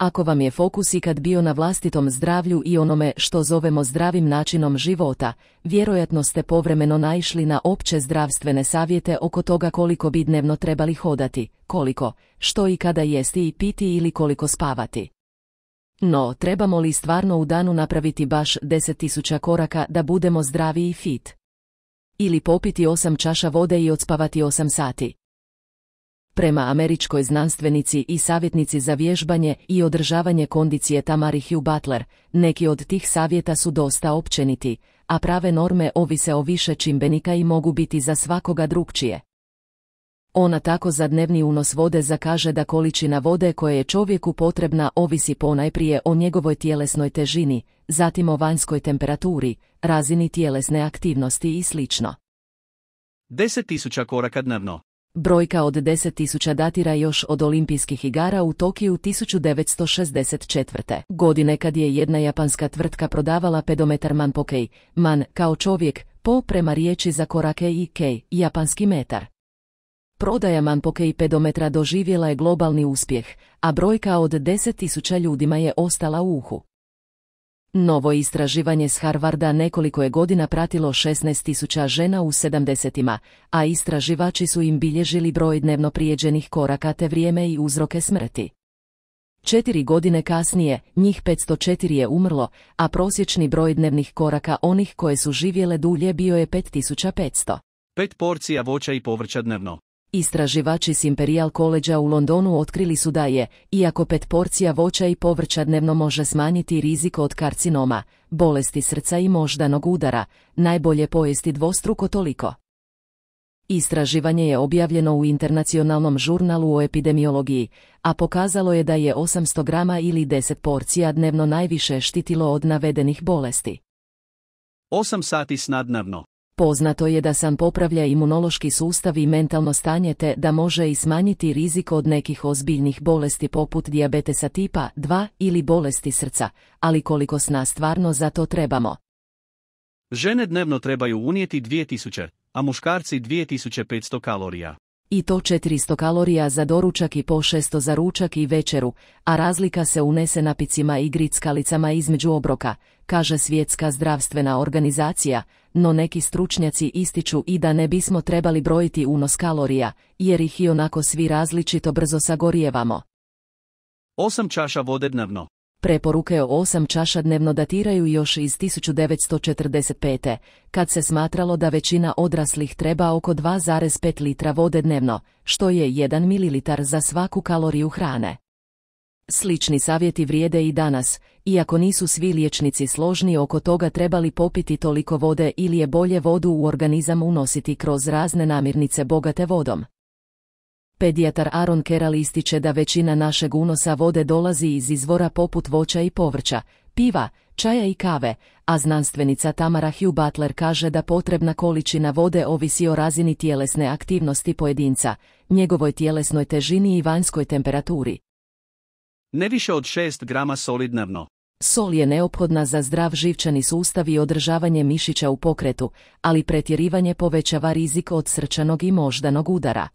Ako vam je fokus ikad bio na vlastitom zdravlju i onome što zovemo zdravim načinom života, vjerojatno ste povremeno naišli na opće zdravstvene savjete oko toga koliko bi dnevno trebali hodati, koliko, što i kada jesti i piti ili koliko spavati. No, trebamo li stvarno u danu napraviti baš 10.000 koraka da budemo zdravi i fit? Ili popiti 8 čaša vode i odspavati 8 sati? Prema američkoj znanstvenici i savjetnici za vježbanje i održavanje kondicije Tamari Hugh Butler, neki od tih savjeta su dosta općeniti, a prave norme ovise o više čimbenika i mogu biti za svakoga drugčije. Ona tako za dnevni unos vode zakaže da količina vode koja je čovjeku potrebna ovisi ponajprije o njegovoj tjelesnoj težini, zatim o vanjskoj temperaturi, razini tjelesne aktivnosti i sl. 10.000 koraka dnevno Brojka od 10.000 datira još od olimpijskih igara u Tokiju 1964. godine kad je jedna japanska tvrtka prodavala pedometar manpokej, man kao čovjek, po prema riječi za korake i kej, japanski metar. Prodaja manpoke pedometra doživjela je globalni uspjeh, a brojka od 10.000 ljudima je ostala u uhu. Novo istraživanje s Harvarda nekoliko je godina pratilo 16.000 žena u 70-ima, a istraživači su im bilježili broj dnevno prijeđenih koraka te vrijeme i uzroke smrti. Četiri godine kasnije, njih 504 je umrlo, a prosječni broj dnevnih koraka onih koje su živjele dulje bio je 5500. Pet porcija voća i povrća dnevno. Istraživači s Imperial College u Londonu otkrili su da je, iako pet porcija voća i povrća dnevno može smanjiti rizik od karcinoma, bolesti srca i moždanog udara, najbolje pojesti dvostruko toliko. Istraživanje je objavljeno u internacionalnom žurnalu o epidemiologiji, a pokazalo je da je 800 grama ili 10 porcija dnevno najviše štitilo od navedenih bolesti. 8 sati snadnavno Poznato je da sam popravlja imunološki sustav i mentalno stanje te da može i smanjiti rizik od nekih ozbiljnih bolesti poput dijabetesa tipa 2 ili bolesti srca, ali koliko s nas stvarno za to trebamo. Žene dnevno trebaju unijeti 2000, a muškarci 2500 kalorija i to 400 kalorija za doručak i po 600 za ručak i večeru, a razlika se unese napicima i grickalicama između obroka, kaže Svjetska zdravstvena organizacija, no neki stručnjaci ističu i da ne bismo trebali brojiti unos kalorija, jer ih i onako svi različito brzo sagorijevamo. 8 čaša vode dnevno Preporuke o osam čaša dnevno datiraju još iz 1945. kad se smatralo da većina odraslih treba oko 2,5 litra vode dnevno, što je 1 ml za svaku kaloriju hrane. Slični savjeti vrijede i danas, iako nisu svi liječnici složni oko toga trebali popiti toliko vode ili je bolje vodu u organizam unositi kroz razne namirnice bogate vodom. Pedijatar Aron Keral ističe da većina našeg unosa vode dolazi iz izvora poput voća i povrća, piva, čaja i kave, a znanstvenica Tamara Hugh Butler kaže da potrebna količina vode ovisi o razini tjelesne aktivnosti pojedinca, njegovoj tjelesnoj težini i vanjskoj temperaturi. Ne više od 6 grama soli dnevno. Sol je neophodna za zdrav živčani sustav i održavanje mišića u pokretu, ali pretjerivanje povećava rizik od srčanog i moždanog udara.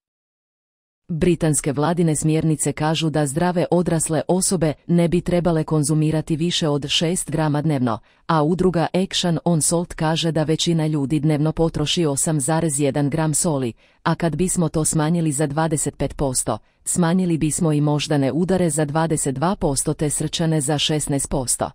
Britanske vladine smjernice kažu da zdrave odrasle osobe ne bi trebale konzumirati više od 6 grama dnevno, a udruga Action on Salt kaže da većina ljudi dnevno potroši 8,1 gram soli, a kad bismo to smanjili za 25%, smanjili bismo i moždane udare za 22% te srčane za 16%.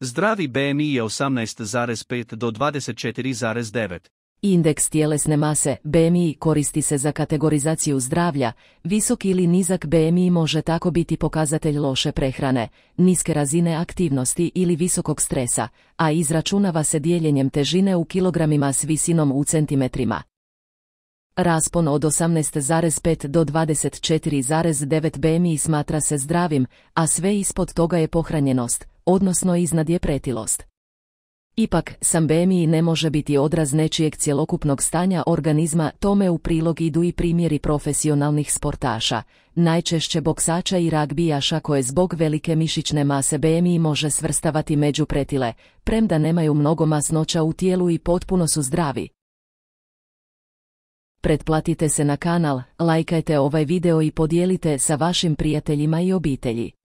Zdravi BMI je 18,5 do 24,9. Indeks tjelesne mase BMI koristi se za kategorizaciju zdravlja, visok ili nizak BMI može tako biti pokazatelj loše prehrane, niske razine aktivnosti ili visokog stresa, a izračunava se dijeljenjem težine u kilogramima s visinom u centimetrima. Raspon od 18,5 do 24,9 BMI smatra se zdravim, a sve ispod toga je pohranjenost, odnosno iznad je pretilost. Ipak, sambemiji ne može biti odraz nečijeg cjelokupnog stanja organizma, tome u prilog idu i primjeri profesionalnih sportaša, najčešće boksača i ragbijaša koje zbog velike mišićne mase BMI može svrstavati među pretile, premda nemaju mnogo masnoća u tijelu i potpuno su zdravi. Pretplatite se na kanal, lajkajte ovaj video i podijelite sa vašim prijateljima i obitelji.